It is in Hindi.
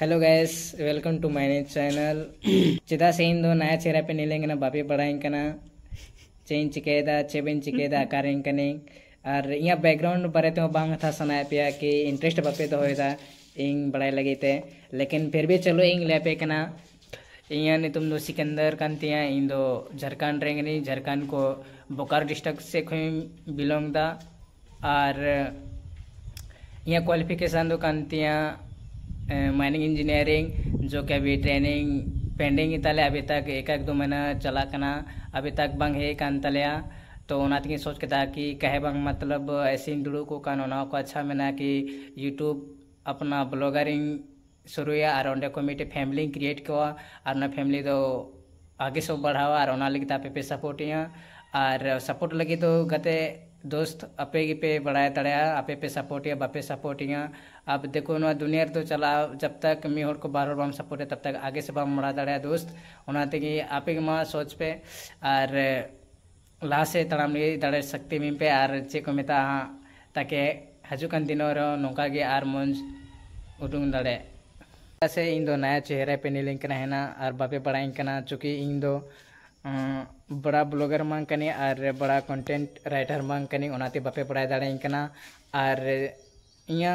hello guys welcome to my channel चिदा से इन दो नया चेहरा पे नीलेंगे ना बापे पढ़ाएंगे कना चेन चिकेदा चेबेन चिकेदा आकार कने और यहाँ बैकग्राउंड पर तो बांग था सनाया पिया कि इंटरेस्ट बापे तो होएदा इंग बड़ाई लगी थे लेकिन फिर भी चलो इंग ले पे कना यहाँ ने तुम दो सिकंदर कंतिया इन दो झारखंड रेंगे झारखंड को बोकारो डिस्ट्रिक्ट से खुई बिलोंग था और यहाँ क्वालिफिकेशन दो कांतियाँ माइनिंग इंजीनियरिंग जो कि अभी ट्रेनिंग पेंडिंग इताले अभी तक एक एक दो महीना चला करना अभी तक बंग है कान तलिया तो उन्हें तीन सोच के था कि कहे बंग मतलब ऐसे इंडलू को कान उन्हों को अच्छा मना कि यूट्यूब अपना ब्लॉगरिंग शुरू या और उन्हें को फैमिली क्रिएट किया और ना फैमिली तो आगे सब बढ़ावा और उन्हें लगी तापे पे सपोर्ट यहाँ और सपोर्ट लगी तो गते दोस्त अपे की पे बड़ा तड़ा आपे पे सपोर्ट या बापे सपोर्ट या अब देखो ना दुनिया तो चला जब तक मी हर को बार बार सपोर्ट है तब तक आगे से बाम बढ़ा तड़ाया दोस्त उन्हें तो कि आपे की माँ सोच पे और लासे तड़ाम ये दड़े सकती मीम पे और चे को मिता हाँ ताके हजूकन दिनों रहो नौका गे आर मुंज उठूंग दड़े से इन दो नया चेहरा पे नीलिंग करना है ना और बापे पढ़ाई करना चूंकि इन दो अं, बड़ा ब्लॉगर मांग कने और बड़ा कंटेंट राइटर मांग कने ओनाते बापे पढ़ाई दाड़ें कना और इया